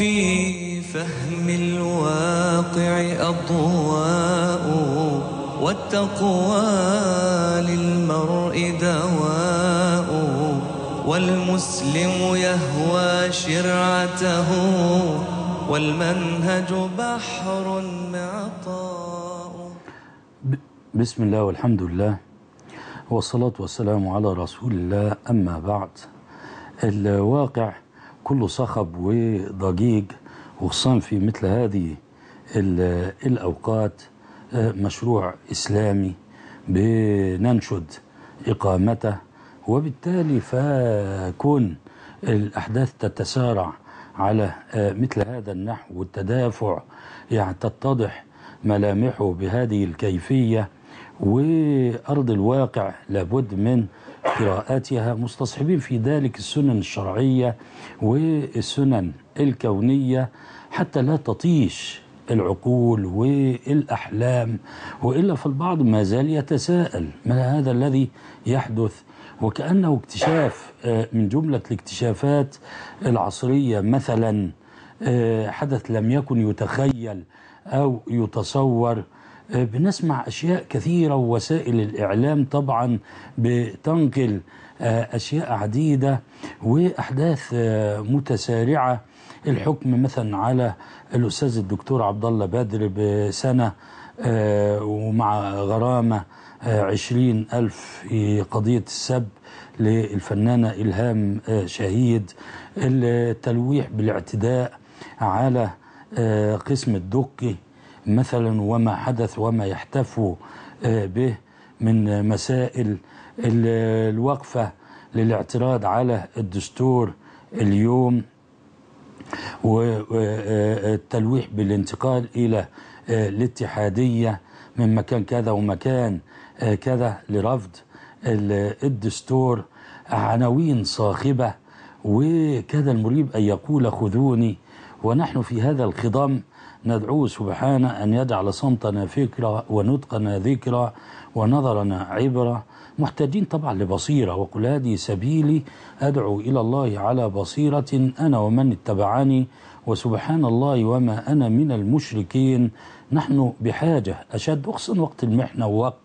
في فهم الواقع أضواء والتقوى للمرء دواء والمسلم يهوى شرعته والمنهج بحر معطاء بسم الله والحمد لله والصلاة والسلام على رسول الله أما بعد الواقع كله صخب وضجيج وخصوصا في مثل هذه الأوقات آه، مشروع إسلامي بننشد إقامته وبالتالي فكون الأحداث تتسارع على آه، مثل هذا النحو والتدافع يعني تتضح ملامحه بهذه الكيفية وأرض الواقع لابد من قراءتها مستصحبين في ذلك السنن الشرعية والسنن الكونية حتى لا تطيش العقول والأحلام وإلا في البعض ما زال يتساءل ما هذا الذي يحدث وكأنه اكتشاف آه، من جملة الاكتشافات العصرية مثلا آه، حدث لم يكن يتخيل أو يتصور آه، بنسمع أشياء كثيرة ووسائل الإعلام طبعا بتنقل آه، أشياء عديدة وأحداث آه، متسارعة الحكم مثلا على الأستاذ الدكتور عبد الله بدر بسنة آه، ومع غرامة عشرين ألف في قضية السب للفنانة إلهام شهيد التلويح بالاعتداء على قسم الدقي مثلا وما حدث وما يحتفوا به من مسائل الوقفة للاعتراض على الدستور اليوم والتلويح بالانتقال إلى آه، الاتحادية من مكان كذا ومكان آه، كذا لرفض الدستور عناوين صاخبة وكذا المريب أن يقول خذوني ونحن في هذا الخضم ندعوه سبحانه أن يجعل صمتنا فكرة ونطقنا ذكرى ونظرنا عبرة محتاجين طبعا لبصيرة وقل هذه سبيلي أدعو إلى الله على بصيرة أنا ومن اتبعني وسبحان الله وما أنا من المشركين نحن بحاجة أشد أخصا وقت المحنة ووقت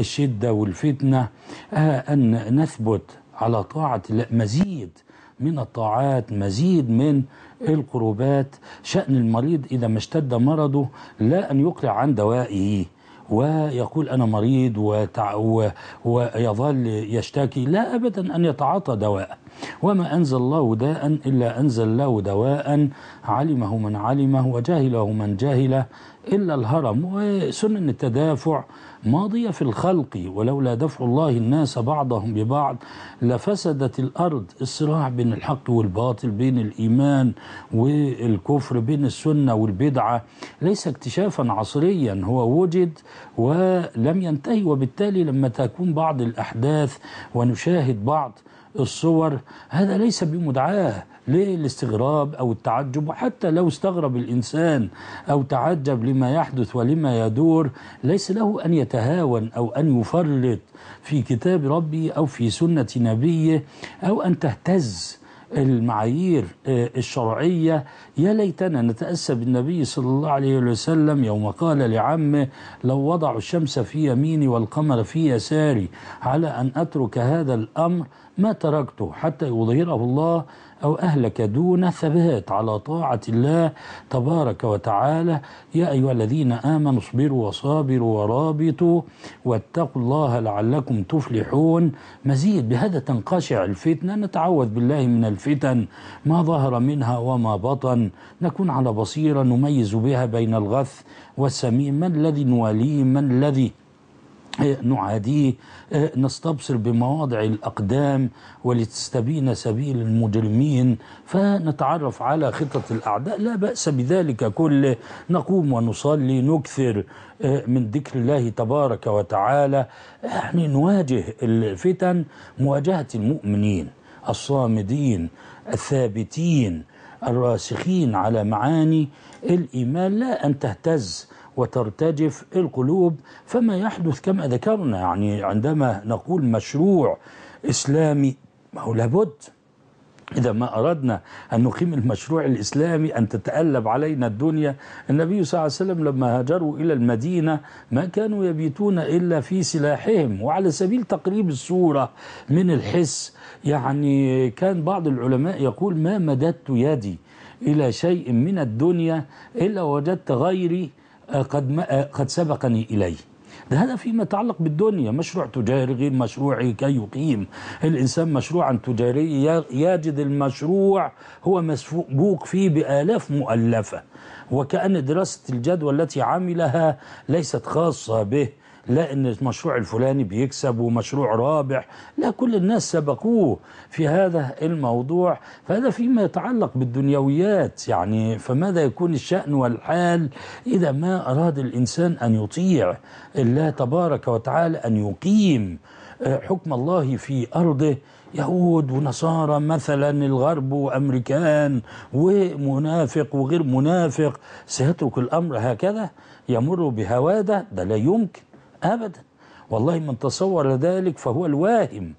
الشدة والفتنة آه، أن نثبت على طاعة مزيد من الطاعات مزيد من القربات شأن المريض إذا ما اشتد مرضه لا أن يقلع عن دوائه ويقول أنا مريض وتع... و... ويظل يشتكي لا أبدا أن يتعاطى دواء وما أنزل الله داء إلا أنزل له دواء علمه من علمه وجاهله من جاهله إلا الهرم وسنن التدافع ماضية في الخلق ولولا دفع الله الناس بعضهم ببعض لفسدت الأرض الصراع بين الحق والباطل بين الإيمان والكفر بين السنة والبدعة ليس اكتشافا عصريا هو وجد ولم ينتهي وبالتالي لما تكون بعض الأحداث ونشاهد بعض الصور هذا ليس بمدعاه للاستغراب أو التعجب وحتى لو استغرب الإنسان أو تعجب لما يحدث ولما يدور ليس له أن يتهاون أو أن يفرط في كتاب ربي أو في سنة نبيه أو أن تهتز المعايير آه، الشرعية يا ليتنا نتأسى بالنبي صلى الله عليه وسلم يوم قال لعمه لو وضعوا الشمس في يميني والقمر في يساري على أن أترك هذا الأمر ما تركته حتى يظهره الله أو أهلك دون ثبات على طاعة الله تبارك وتعالى يا أيها الذين آمنوا اصبروا وصابروا ورابطوا واتقوا الله لعلكم تفلحون مزيد بهذا تنقشع الفتنة نتعوذ بالله من الفتن ما ظهر منها وما بطن نكون على بصيرة نميز بها بين الغث والسمين من الذي نواليه من الذي إيه، نعاديه إيه، نستبصر بمواضع الأقدام ولتستبين سبيل المجرمين فنتعرف على خطط الأعداء لا بأس بذلك كل نقوم ونصلي نكثر إيه، من ذكر الله تبارك وتعالى يعني نواجه الفتن مواجهة المؤمنين الصامدين الثابتين الراسخين على معاني الإيمان لا أن تهتز وترتجف القلوب فما يحدث كما ذكرنا يعني عندما نقول مشروع إسلامي ما هو لابد إذا ما أردنا أن نقيم المشروع الإسلامي أن تتألب علينا الدنيا النبي صلى الله عليه وسلم لما هاجروا إلى المدينة ما كانوا يبيتون إلا في سلاحهم وعلى سبيل تقريب الصورة من الحس يعني كان بعض العلماء يقول ما مددت يدي إلى شيء من الدنيا إلا وجدت غيري آه، قد آه، قد سبقني اليه هذا فيما يتعلق بالدنيا مشروع تجاري غير مشروعي إيه، كي يقيم الإنسان مشروعا تجاريا يجد المشروع هو مسبوق فيه بآلاف مؤلفة وكأن دراسة الجدوى التي عملها ليست خاصة به لا ان المشروع الفلاني بيكسب ومشروع رابح لا كل الناس سبقوه في هذا الموضوع فهذا فيما يتعلق بالدنيويات يعني فماذا يكون الشأن والحال إذا ما أراد الإنسان أن يطيع الله تبارك وتعالى أن يقيم آه، حكم الله في أرضه يهود ونصارى مثلا الغرب وامريكان ومنافق وغير منافق سيترك الامر هكذا يمر بهواده ده لا يمكن أبدا والله من تصور ذلك فهو الواهم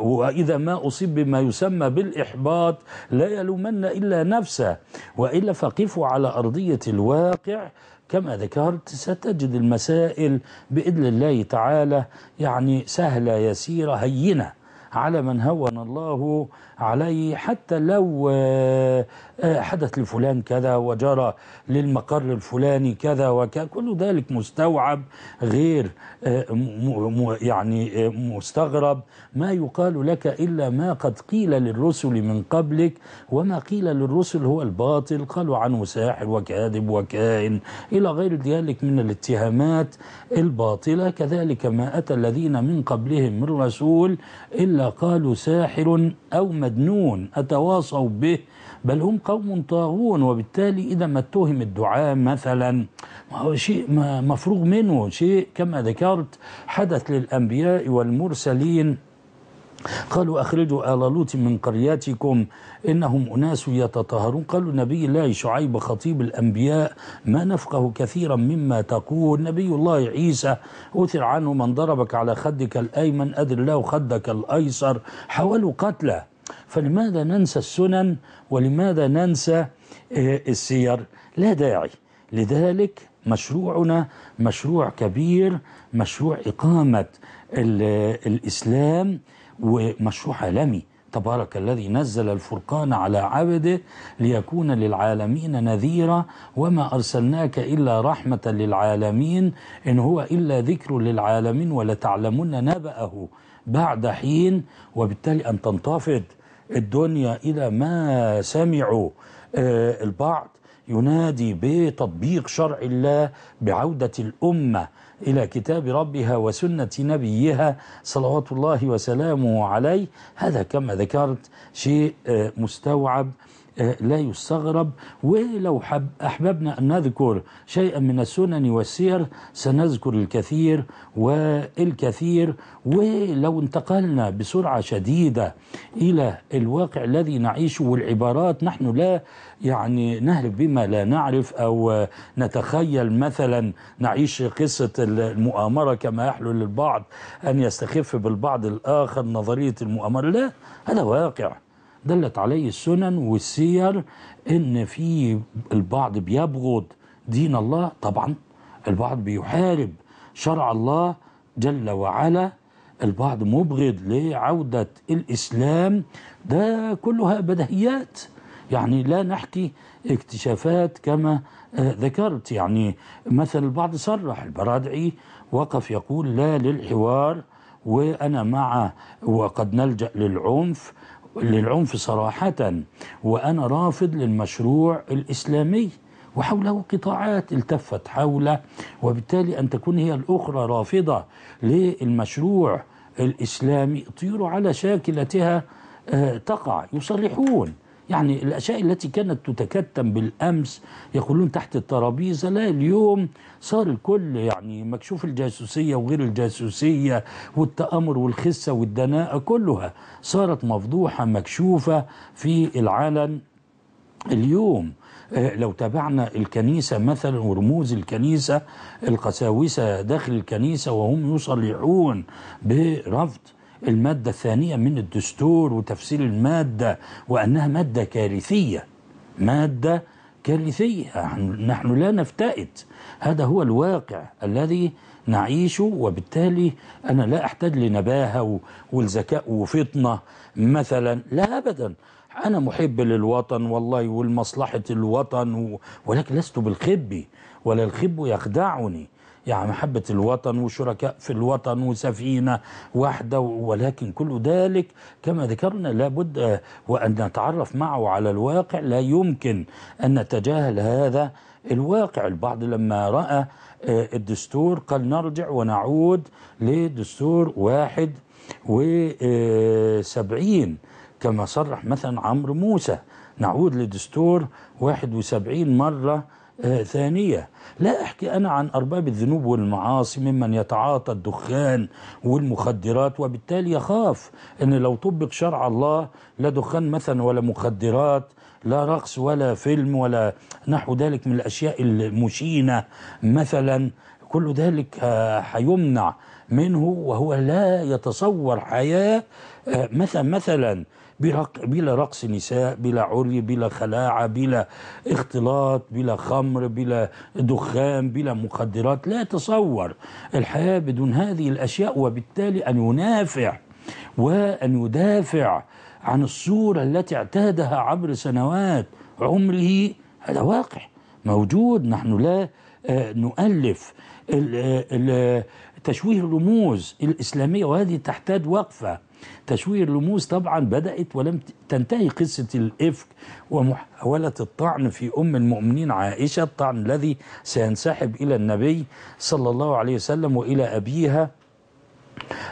وإذا ما أصيب بما يسمى بالإحباط لا يلومن إلا نفسه وإلا فقفوا على أرضية الواقع كما ذكرت ستجد المسائل بإذن الله تعالى يعني سهلة يسيرة هينة على من هون الله عليه حتى لو آه، حدث لفلان كذا وجرى للمقر الفلاني كذا وكذا كل ذلك مستوعب غير آه، يعني آه، مستغرب ما يقال لك إلا ما قد قيل للرسل من قبلك وما قيل للرسل هو الباطل قالوا عنه ساحر وكاذب وكائن إلى غير ذلك من الاتهامات الباطلة كذلك ما أتى الذين من قبلهم من رسول إلا قالوا ساحر أو مدنون أتواصوا به بل هم قوم طاغون وبالتالي إذا ما اتهم الدعاء مثلا ما هو شيء مفروغ منه شيء كما ذكرت حدث للأنبياء والمرسلين قالوا أخرجوا آل لوط من قرياتكم إنهم أناس يتطهرون قالوا نبي الله شعيب خطيب الأنبياء ما نفقه كثيرا مما تقول نبي الله عيسى أثر عنه من ضربك على خدك الأيمن أدر له خدك الأيسر حاولوا قتله فلماذا ننسى السنن ولماذا ننسى آه، السير لا داعي لذلك مشروعنا مشروع كبير مشروع إقامة الإسلام ومشروع عالمي تبارك الذي نزل الفرقان على عبده ليكون للعالمين نذيرا وما أرسلناك إلا رحمة للعالمين إن هو إلا ذكر للعالمين ولتعلمن نبأه بعد حين وبالتالي أن تنتفض الدنيا إلى ما سمعوا آه، البعض ينادي بتطبيق شرع الله بعودة الأمة إلى كتاب ربها وسنة نبيها صلوات الله وسلامه عليه هذا كما ذكرت شيء آه، مستوعب لا يستغرب ولو حب أحببنا أن نذكر شيئا من السنن والسير سنذكر الكثير والكثير ولو انتقلنا بسرعة شديدة إلى الواقع الذي نعيشه والعبارات نحن لا يعني نهلك بما لا نعرف أو نتخيل مثلا نعيش قصة المؤامرة كما يحلو للبعض أن يستخف بالبعض الآخر نظرية المؤامرة لا هذا واقع دلت عليه السنن والسير ان في البعض بيبغض دين الله طبعا البعض بيحارب شرع الله جل وعلا البعض مبغض لعودة الإسلام ده كلها بدهيات يعني لا نحكي اكتشافات كما آه، ذكرت يعني مثلا البعض صرح البرادعي وقف يقول لا للحوار وأنا مع وقد نلجأ للعنف للعنف صراحة وأنا رافض للمشروع الإسلامي وحوله قطاعات التفت حوله وبالتالي أن تكون هي الأخرى رافضة للمشروع الإسلامي طيور على شاكلتها آه، تقع يصرحون يعني الأشياء التي كانت تتكتم بالأمس يقولون تحت الترابيزة لا اليوم صار الكل يعني مكشوف الجاسوسية وغير الجاسوسية والتآمر والخسة والدناءة كلها صارت مفضوحة مكشوفة في العالم اليوم آه، لو تابعنا الكنيسة مثلا ورموز الكنيسة القساوسة داخل الكنيسة وهم يصلحون برفض المادة الثانية من الدستور وتفسير المادة وأنها مادة كارثية مادة كارثية نحن لا نفتئت هذا هو الواقع الذي نعيشه وبالتالي أنا لا أحتاج لنباهة والذكاء وفطنة مثلا لا أبدا أنا محب للوطن والله ولمصلحة الوطن ولكن لست بالخبي ولا الخب يخدعني يعني محبة الوطن وشركاء في الوطن وسفينة واحدة ولكن كل ذلك كما ذكرنا لابد آه، وأن نتعرف معه على الواقع لا يمكن أن نتجاهل هذا الواقع البعض لما رأى آه، الدستور قال نرجع ونعود لدستور واحد وسبعين آه، كما صرح مثلا عمرو موسى نعود لدستور 71 مرة آه، ثانية لا أحكي أنا عن أرباب الذنوب والمعاصي ممن يتعاطى الدخان والمخدرات وبالتالي يخاف أن لو طبق شرع الله لا دخان مثلا ولا مخدرات لا رقص ولا فيلم ولا نحو ذلك من الأشياء المشينة مثلا كل ذلك آه، حيمنع منه وهو لا يتصور حياة آه، مثلا مثلا بلا رقص نساء بلا عري بلا خلاعة بلا اختلاط بلا خمر بلا دخان بلا مخدرات لا تصور الحياة بدون هذه الأشياء وبالتالي أن ينافع وأن يدافع عن الصورة التي اعتادها عبر سنوات عمره هذا واقع موجود نحن لا آه، نؤلف آه، آه، تشويه الرموز الإسلامية وهذه تحتاج وقفة تشويه اللموس طبعا بدأت ولم تنتهي قصة الإفك ومحاولة الطعن في أم المؤمنين عائشة الطعن الذي سينسحب إلى النبي صلى الله عليه وسلم وإلى أبيها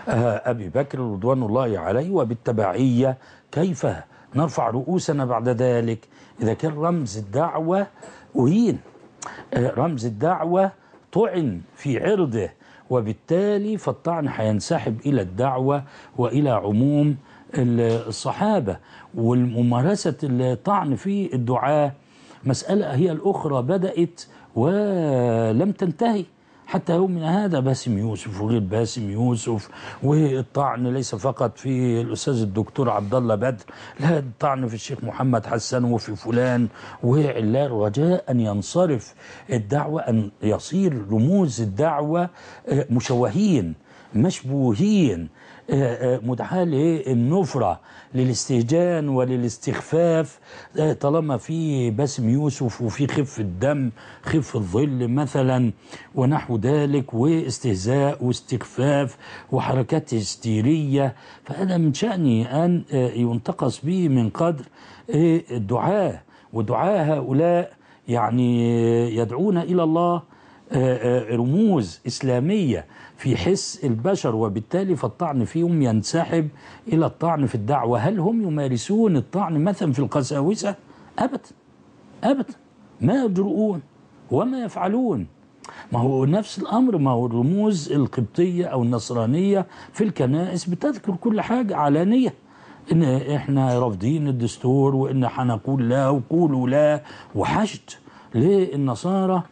آه، أبي بكر رضوان الله عليه وبالتبعية كيف نرفع رؤوسنا بعد ذلك إذا كان رمز الدعوة أهين آه، رمز الدعوة طعن في عرضه وبالتالي فالطعن هينسحب إلى الدعوة وإلى عموم الصحابة وممارسة الطعن في الدعاة مسألة هي الأخرى بدأت ولم تنتهي حتى يومنا هذا باسم يوسف وغير باسم يوسف والطعن ليس فقط في الاستاذ الدكتور عبد الله بدر لا الطعن في الشيخ محمد حسن وفي فلان وعلا رجاء ان ينصرف الدعوه ان يصير رموز الدعوه آه، مشوهين مشبوهين آه، آه، مدعاة للنفرة للاستهجان وللاستخفاف آه، طالما في باسم يوسف وفي خف الدم خف الظل مثلا ونحو ذلك واستهزاء واستخفاف وحركات هستيرية فأنا من شأني أن ينتقص به من قدر الدعاة ودعاء هؤلاء يعني يدعون إلى الله آه، آه، رموز إسلامية في حس البشر وبالتالي فالطعن فيهم ينسحب إلى الطعن في الدعوة هل هم يمارسون الطعن مثلا في القساوسة أبدا أبدا ما يجرؤون وما يفعلون ما هو نفس الأمر ما هو الرموز القبطية أو النصرانية في الكنائس بتذكر كل حاجة علانية إن إحنا رافضين الدستور وإن حنقول لا وقولوا لا وحشد للنصارى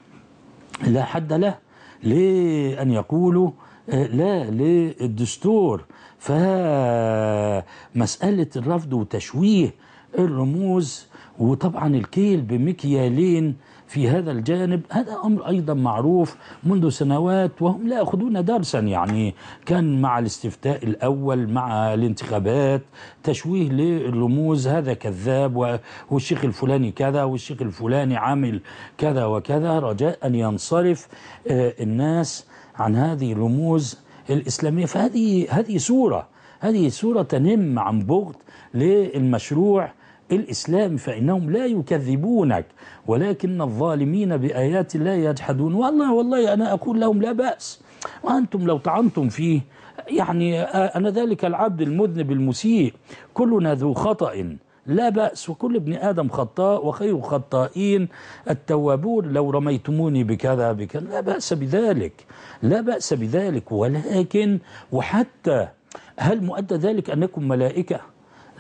لا حد له لأن يقولوا آه، لا للدستور فمسألة الرفض وتشويه الرموز وطبعا الكيل بمكيالين في هذا الجانب هذا أمر أيضا معروف منذ سنوات وهم لا يأخذون درسا يعني كان مع الاستفتاء الأول مع الانتخابات تشويه للرموز هذا كذاب والشيخ الفلاني كذا والشيخ الفلاني عامل كذا وكذا رجاء أن ينصرف آه، الناس عن هذه الرموز الإسلامية فهذه هذه صورة هذه صورة تنم عن بغض للمشروع الإسلام فإنهم لا يكذبونك ولكن الظالمين بآيات الله يجحدون والله والله أنا أقول لهم لا بأس وأنتم لو طعنتم فيه يعني آه، أنا ذلك العبد المذنب المسيء كلنا ذو خطأ لا بأس وكل ابن آدم خطاء وخير خطائين التوابون لو رميتموني بكذا بكذا لا بأس بذلك لا بأس بذلك ولكن وحتى هل مؤدى ذلك أنكم ملائكة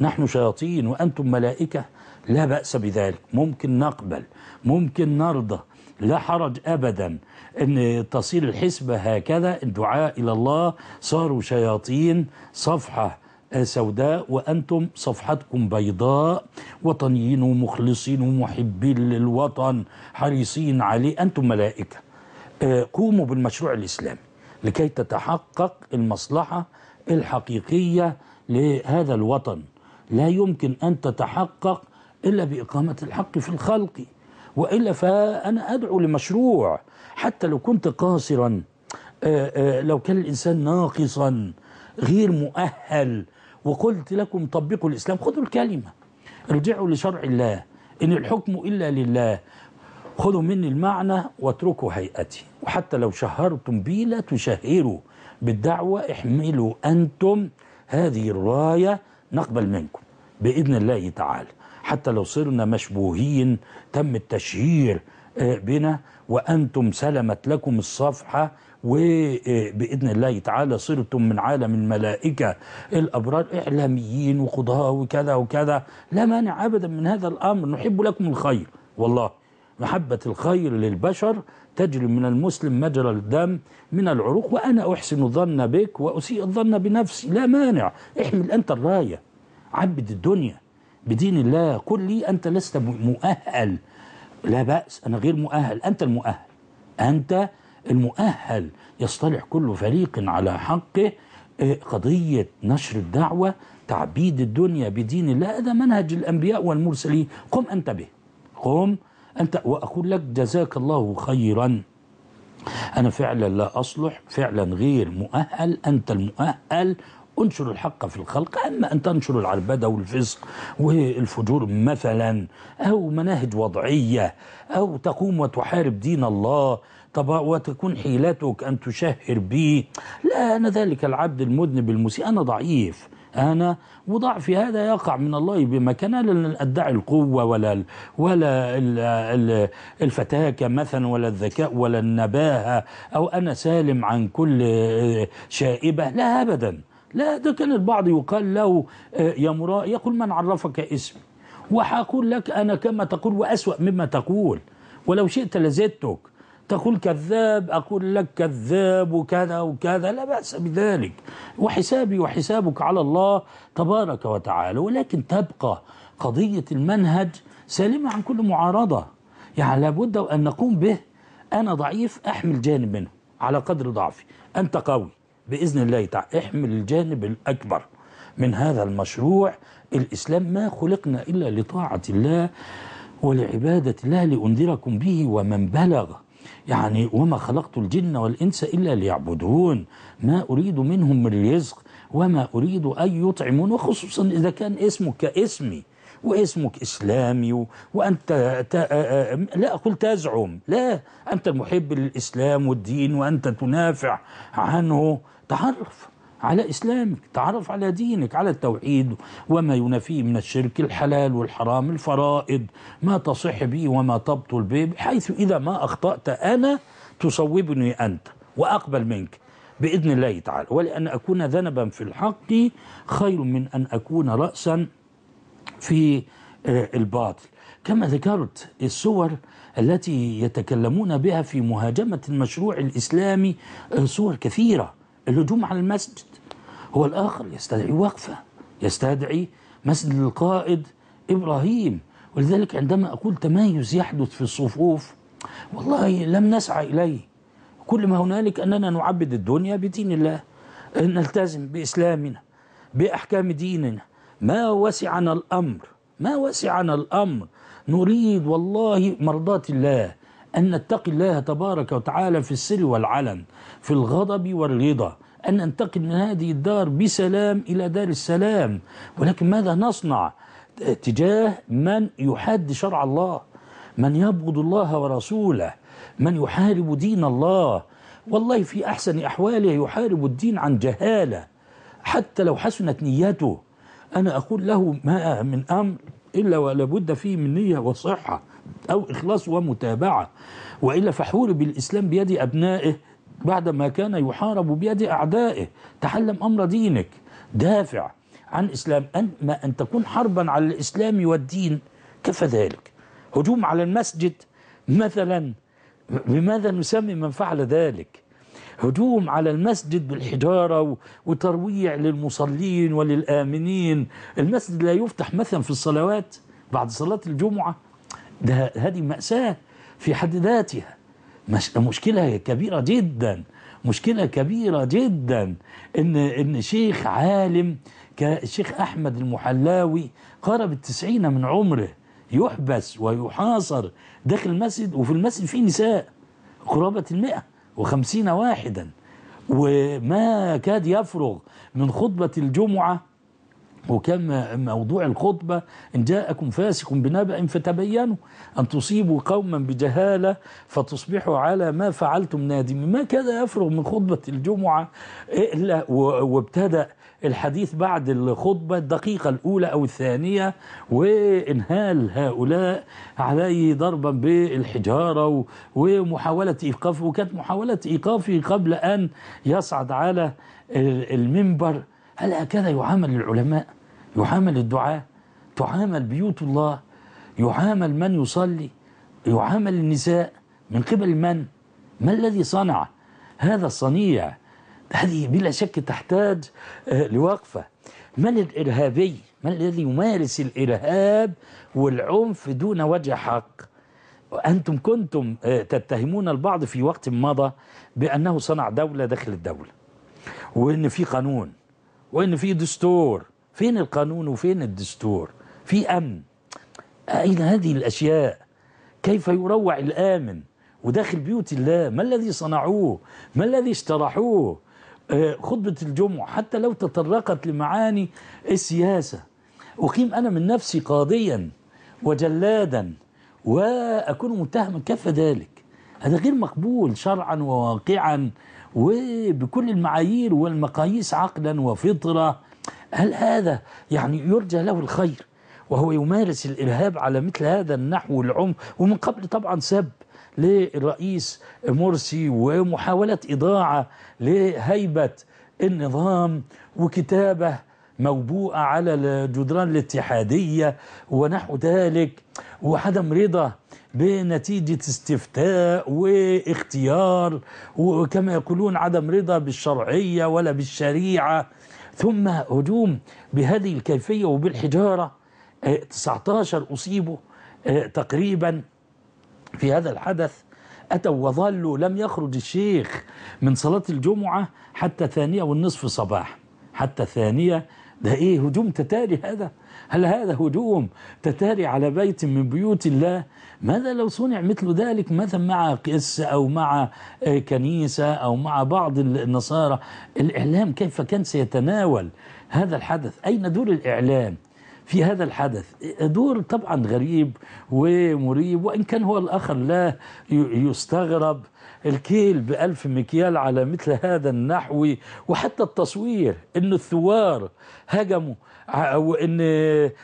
نحن شياطين وأنتم ملائكة لا بأس بذلك ممكن نقبل ممكن نرضى لا حرج أبدا أن تصير الحسبة هكذا الدعاء إلى الله صاروا شياطين صفحة سوداء وأنتم صفحتكم بيضاء وطنيين ومخلصين ومحبين للوطن حريصين عليه أنتم ملائكة آه، قوموا بالمشروع الإسلامي لكي تتحقق المصلحة الحقيقية لهذا الوطن لا يمكن أن تتحقق إلا بإقامة الحق في الخلق وإلا فأنا أدعو لمشروع حتى لو كنت قاصرا آه، آه، لو كان الإنسان ناقصا غير مؤهل وقلت لكم طبقوا الإسلام خذوا الكلمة ارجعوا لشرع الله إن الحكم إلا لله خذوا مني المعنى واتركوا هيئتي وحتى لو شهرتم بي لا تشهروا بالدعوة احملوا أنتم هذه الراية نقبل منكم بإذن الله تعالى حتى لو صرنا مشبوهين تم التشهير آه، بنا وأنتم سلمت لكم الصفحة وبإذن آه، الله تعالى صرتم من عالم الملائكة الأبرار إعلاميين وقضاه وكذا وكذا لا مانع أبدا من هذا الأمر نحب لكم الخير والله محبة الخير للبشر تجري من المسلم مجرى الدم من العروق وأنا أحسن الظن بك وأسيء الظن بنفسي لا مانع احمل أنت الراية عبد الدنيا بدين الله قل لي أنت لست مؤهل لا بأس أنا غير مؤهل أنت المؤهل أنت المؤهل يصطلح كل فريق على حقه آه، قضية نشر الدعوة تعبيد الدنيا بدين الله هذا منهج الأنبياء والمرسلين قم أنت به قم أنت وأقول لك جزاك الله خيرا أنا فعلا لا أصلح فعلا غير مؤهل أنت المؤهل انشر الحق في الخلق أما أن تنشر العربدة والفسق والفجور مثلا أو مناهج وضعية أو تقوم وتحارب دين الله طب وتكون حيلتك أن تشهر به لا أنا ذلك العبد المذنب المسيء أنا ضعيف أنا وضعف هذا يقع من الله بمكانه لن أدعي القوة ولا ولا الفتاكة مثلا ولا الذكاء ولا النباهة أو أنا سالم عن كل شائبة لا أبدا لا ده كان البعض يقال له يا مراء يقول من عرفك اسمي وحقول لك أنا كما تقول وأسوأ مما تقول ولو شئت لزدتك تقول كذاب أقول لك كذاب وكذا وكذا لا بأس بذلك وحسابي وحسابك على الله تبارك وتعالى ولكن تبقى قضية المنهج سالمة عن كل معارضة يعني لابد أن نقوم به أنا ضعيف أحمل جانب منه على قدر ضعفي أنت قوي بإذن الله تعالى احمل الجانب الأكبر من هذا المشروع الإسلام ما خلقنا إلا لطاعة الله ولعبادة الله لأنذركم به ومن بلغ يعني وما خلقت الجن والإنس إلا ليعبدون ما أريد منهم من رزق وما أريد أن يطعمون وخصوصا إذا كان اسمك كاسمي واسمك إسلامي وأنت لا أقول تزعم لا أنت المحب للإسلام والدين وأنت تنافع عنه تعرف على إسلامك تعرف على دينك على التوحيد وما ينافيه من الشرك الحلال والحرام الفرائض ما تصح به وما تبطل به بحيث إذا ما أخطأت أنا تصوبني أنت وأقبل منك بإذن الله تعالى ولأن أكون ذنبا في الحق خير من أن أكون رأسا في آه، الباطل كما ذكرت الصور التي يتكلمون بها في مهاجمة المشروع الإسلامي صور آه، كثيرة الهجوم على المسجد هو الآخر يستدعي وقفة يستدعي مسجد القائد إبراهيم ولذلك عندما أقول تمايز يحدث في الصفوف والله لم نسعى إليه كل ما هنالك أننا نعبد الدنيا بدين الله نلتزم بإسلامنا بأحكام ديننا ما وسعنا الأمر ما وسعنا الأمر نريد والله مرضاة الله أن نتقي الله تبارك وتعالى في السر والعلن في الغضب والرضا أن ننتقل من هذه الدار بسلام إلى دار السلام ولكن ماذا نصنع تجاه من يحد شرع الله من يبغض الله ورسوله من يحارب دين الله والله في أحسن أحواله يحارب الدين عن جهالة حتى لو حسنت نيته أنا أقول له ما من أمر إلا ولا بد فيه من نية وصحة أو إخلاص ومتابعة وإلا فحول بالإسلام بيد أبنائه بعدما كان يحارب بيد أعدائه تحلم أمر دينك دافع عن إسلام أن ما أن تكون حربا على الإسلام والدين كفى ذلك هجوم على المسجد مثلا بماذا نسمي من فعل ذلك هجوم على المسجد بالحجارة وترويع للمصلين وللآمنين المسجد لا يفتح مثلا في الصلوات بعد صلاة الجمعة ده هذه مأساة في حد ذاتها مش مشكلة كبيرة جدا مشكلة كبيرة جدا إن إن شيخ عالم كالشيخ أحمد المحلاوي قارب التسعين من عمره يحبس ويحاصر داخل المسجد وفي المسجد فيه نساء قرابة المئة وخمسين واحدا وما كاد يفرغ من خطبة الجمعة وكان موضوع الخطبة إن جاءكم فاسق بنبأ فتبينوا أن تصيبوا قوما بجهالة فتصبحوا على ما فعلتم نادم ما كان يفرغ من خطبة الجمعة إلا وابتدأ الحديث بعد الخطبة الدقيقة الأولى أو الثانية وإنهال هؤلاء عليه ضربا بالحجارة ومحاولة إيقافه وكانت محاولة إيقافه قبل أن يصعد على المنبر هل هكذا يعامل العلماء يعامل الدعاة تعامل بيوت الله يعامل من يصلي يعامل النساء من قبل من ما الذي صنع هذا الصنيع هذه بلا شك تحتاج آه، لوقفة من الإرهابي ما الذي يمارس الإرهاب والعنف دون وجه حق أنتم كنتم آه، تتهمون البعض في وقت مضى بأنه صنع دولة داخل الدولة وأن في قانون وان في دستور فين القانون وفين الدستور في امن اين هذه الاشياء كيف يروع الامن وداخل بيوت الله ما الذي صنعوه ما الذي اجترحوه آه، خطبة الجمعة حتى لو تطرقت لمعاني السياسة أقيم أنا من نفسي قاضيا وجلادا وأكون متهما كيف ذلك هذا غير مقبول شرعا وواقعا وبكل المعايير والمقاييس عقلا وفطرة هل هذا يعني يرجى له الخير وهو يمارس الإرهاب على مثل هذا النحو العمق ومن قبل طبعا سب للرئيس مرسي ومحاولة إضاعة لهيبة النظام وكتابة موبوءة على الجدران الاتحادية ونحو ذلك وعدم رضا بنتيجة استفتاء واختيار وكما يقولون عدم رضا بالشرعية ولا بالشريعة ثم هجوم بهذه الكيفية وبالحجارة 19 آه، أصيبوا آه، تقريبا في هذا الحدث أتوا وظلوا لم يخرج الشيخ من صلاة الجمعة حتى ثانية والنصف صباح حتى ثانية ده إيه هجوم تتالي هذا هل هذا هجوم تتاري على بيت من بيوت الله ماذا لو صنع مثل ذلك مثلا مع قس أو مع آه، كنيسة أو مع بعض النصارى الإعلام كيف كان سيتناول هذا الحدث أين دور الإعلام في هذا الحدث دور طبعا غريب ومريب وإن كان هو الآخر لا يستغرب الكيل بألف مكيال على مثل هذا النحو وحتى التصوير أن الثوار هجموا وان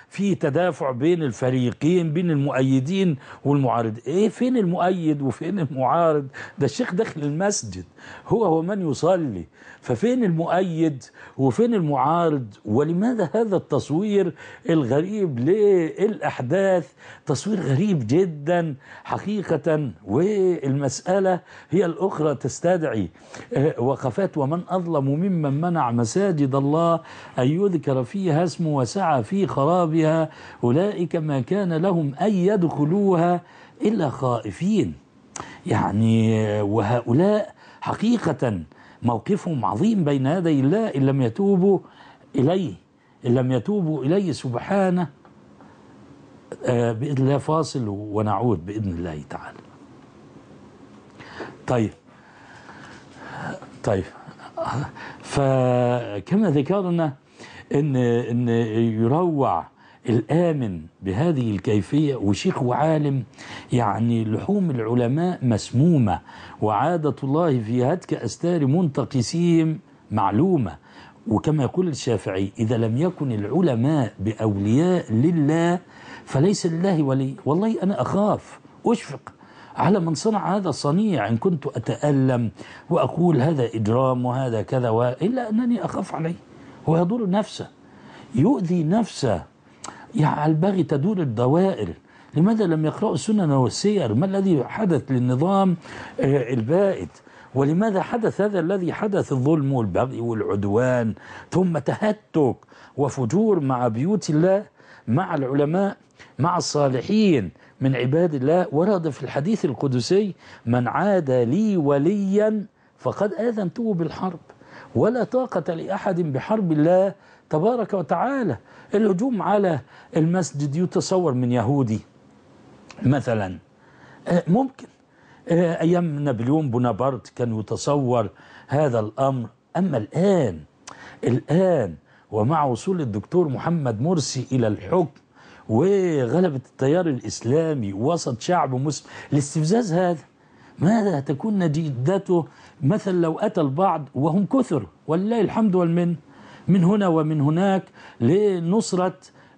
في تدافع بين الفريقين بين المؤيدين والمعارض ايه فين المؤيد وفين المعارض ده الشيخ داخل المسجد هو هو من يصلي ففين المؤيد وفين المعارض ولماذا هذا التصوير الغريب للاحداث تصوير غريب جدا حقيقه والمساله هي الاخرى تستدعي آه، وقفات ومن اظلم ممن منع مساجد الله ان يذكر ذكر فيها اسم وسعى في خرابها أولئك ما كان لهم أن يدخلوها إلا خائفين يعني وهؤلاء حقيقة موقفهم عظيم بين يدي الله إن لم يتوبوا إليه إن لم يتوبوا إليه سبحانه آه، بإذن الله فاصل ونعود بإذن الله تعالى طيب طيب فكما ذكرنا ان ان يروع الامن بهذه الكيفيه وشيخ وعالم يعني لحوم العلماء مسمومه وعاده الله في هتك استار منتقسيهم معلومه وكما يقول الشافعي اذا لم يكن العلماء باولياء لله فليس لله ولي والله انا اخاف اشفق على من صنع هذا الصنيع إن كنت أتألم وأقول هذا إجرام وهذا كذا والا أنني أخاف عليه هو يضر نفسه يؤذي نفسه يعني البغي تدور الدوائر لماذا لم يقرأوا السنن والسير ما الذي حدث للنظام آه، البائد ولماذا حدث هذا الذي حدث الظلم والبغي والعدوان ثم تهتك وفجور مع بيوت الله مع العلماء مع الصالحين من عباد الله ورد في الحديث القدسي من عاد لي وليا فقد آذنته بالحرب ولا طاقة لأحد بحرب الله تبارك وتعالى الهجوم على المسجد يتصور من يهودي مثلا آه، ممكن آه، أيام نابليون بونابرت كان يتصور هذا الأمر أما الآن الآن ومع وصول الدكتور محمد مرسي إلى الحكم وغلبة التيار الإسلامي وسط شعب مسلم الاستفزاز هذا ماذا تكون نجدته مثل لو أتى البعض وهم كثر ولله الحمد والمن من هنا ومن هناك لنصرة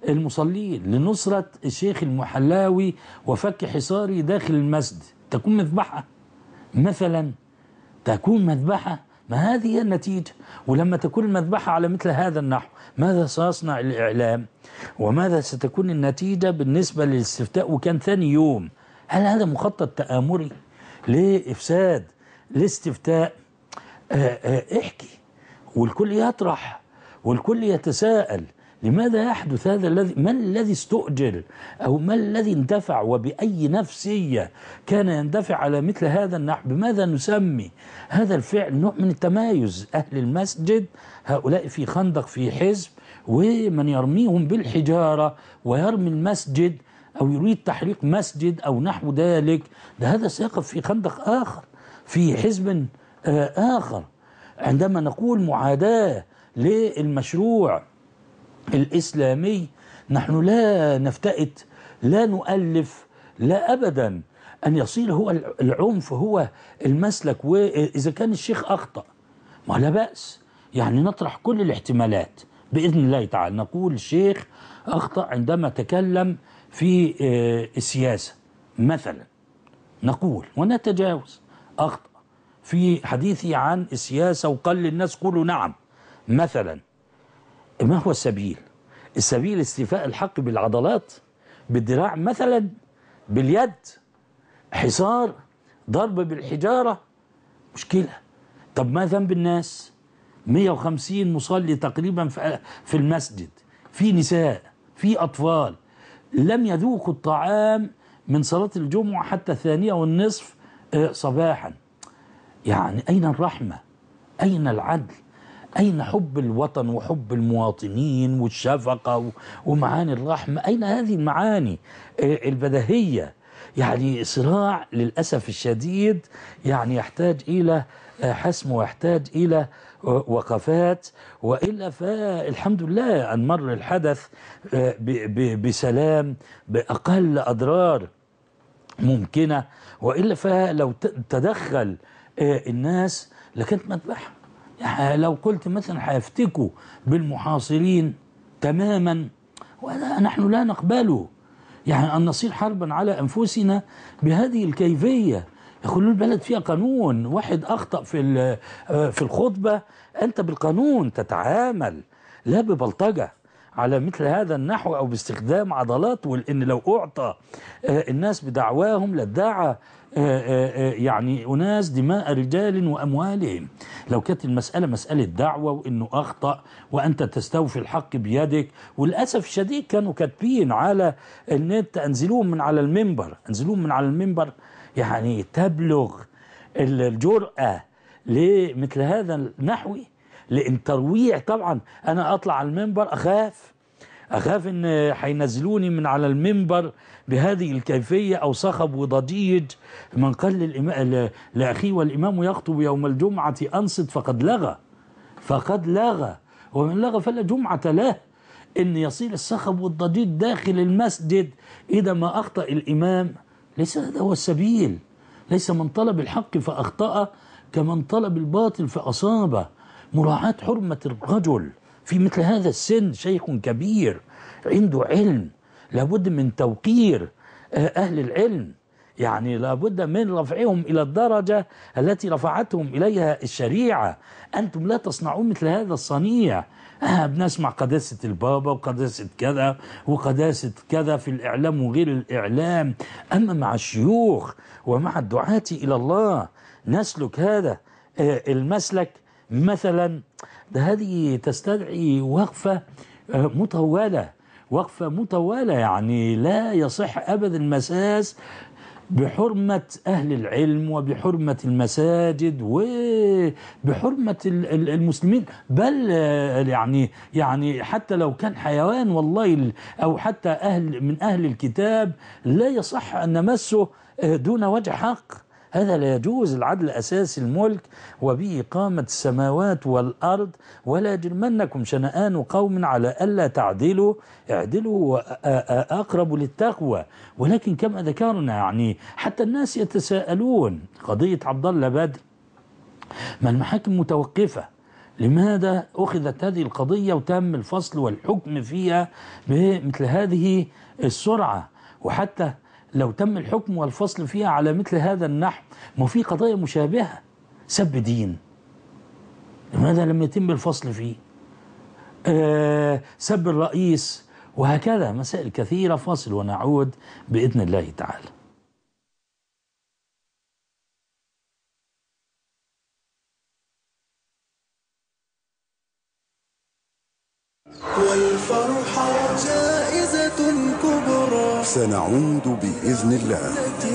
المصلين لنصرة الشيخ المحلاوي وفك حصاري داخل المسجد تكون مذبحة مثلا تكون مذبحة ما هذه هي النتيجة ولما تكون المذبحة على مثل هذا النحو ماذا سيصنع الإعلام وماذا ستكون النتيجة بالنسبة للاستفتاء وكان ثاني يوم هل هذا مخطط تآمري لإفساد لاستفتاء آه، آه، احكي والكل يطرح والكل يتساءل لماذا يحدث هذا الذي ما الذي استؤجل او ما الذي اندفع وباي نفسيه كان يندفع على مثل هذا النحو بماذا نسمي هذا الفعل نوع من التمايز اهل المسجد هؤلاء في خندق في حزب ومن يرميهم بالحجاره ويرمي المسجد أو يريد تحريق مسجد أو نحو ذلك ده هذا سيقف في خندق آخر في حزب آه، آخر عندما نقول معاداة للمشروع الإسلامي نحن لا نفتئت لا نؤلف لا أبدا أن يصير هو العنف هو المسلك وإذا كان الشيخ أخطأ ما لا بأس يعني نطرح كل الاحتمالات بإذن الله تعالى نقول الشيخ أخطأ عندما تكلم في آه، السياسة مثلا نقول ونتجاوز أخطأ في حديثي عن السياسة وقل الناس قولوا نعم مثلا ما هو السبيل السبيل استيفاء الحق بالعضلات بالذراع مثلا باليد حصار ضرب بالحجارة مشكلة طب ما ذنب الناس 150 مصلي تقريبا في المسجد في نساء في أطفال لم يذوقوا الطعام من صلاة الجمعة حتى الثانية والنصف آه، صباحا يعني أين الرحمة أين العدل أين حب الوطن وحب المواطنين والشفقة ومعاني الرحمة أين هذه المعاني آه، البدهية يعني صراع للأسف الشديد يعني يحتاج إلى آه، حسم ويحتاج إلى وقفات والا فالحمد لله ان مر الحدث آه، بسلام باقل اضرار ممكنه والا فلو تدخل آه، الناس لكانت مذبحه يعني لو قلت مثلا هيفتكوا بالمحاصرين تماما ونحن نحن لا نقبله يعني أن نصير حربا على أنفسنا بهذه الكيفية يقول البلد فيها قانون واحد أخطأ في آه، في الخطبة أنت بالقانون تتعامل لا ببلطجة على مثل هذا النحو أو باستخدام عضلات وإن لو أعطى آه، الناس بدعواهم لادعى آه، يعني أناس دماء رجال وأموالهم لو كانت المسألة مسألة دعوة وإنه أخطأ وأنت تستوفي الحق بيدك وللأسف الشديد كانوا كاتبين على النت أنزلوهم من على المنبر أنزلوهم من على المنبر يعني تبلغ الجرأة لمثل هذا النحو لان ترويع طبعا انا اطلع على المنبر اخاف اخاف ان حينزلوني من على المنبر بهذه الكيفيه او صخب وضجيج من قال لاخيه والامام يخطب يوم الجمعه انصت فقد لغى فقد لغى ومن لغى فلا جمعه له ان يصير الصخب والضجيج داخل المسجد اذا ما اخطا الامام ليس هذا هو السبيل ليس من طلب الحق فأخطأ كمن طلب الباطل فأصابه مراعاة حرمة الرجل في مثل هذا السن شيخ كبير عنده علم لابد من توقير آه، أهل العلم يعني لابد من رفعهم إلى الدرجة التي رفعتهم إليها الشريعة أنتم لا تصنعون مثل هذا الصنيع آه، بنسمع قداسة البابا وقداسة كذا وقداسة كذا في الإعلام وغير الإعلام أما مع الشيوخ ومع الدعاة إلى الله نسلك هذا آه، المسلك مثلا هذه تستدعي وقفة آه، مطولة وقفة مطولة يعني لا يصح أبدا المساس بحرمة أهل العلم وبحرمة المساجد وبحرمة المسلمين بل آه، يعني يعني حتى لو كان حيوان والله أو حتى أهل من أهل الكتاب لا يصح أن نمسه آه، دون وجه حق هذا لا يجوز العدل أساس الملك وبه قامت السماوات والأرض ولا يجرمنكم شنآن قوم على ألا تعدلوا اعدلوا وأقرب للتقوى ولكن كما ذكرنا يعني حتى الناس يتساءلون قضية عبد الله بدر ما المحاكم متوقفة لماذا أخذت هذه القضية وتم الفصل والحكم فيها بمثل هذه السرعة وحتى لو تم الحكم والفصل فيها على مثل هذا النحو ما في قضايا مشابهة سب دين لماذا لم يتم الفصل فيه آه سب الرئيس وهكذا مسائل كثيرة فاصل ونعود بإذن الله تعالى والفرحة جائزة كبرى سنعود بإذن الله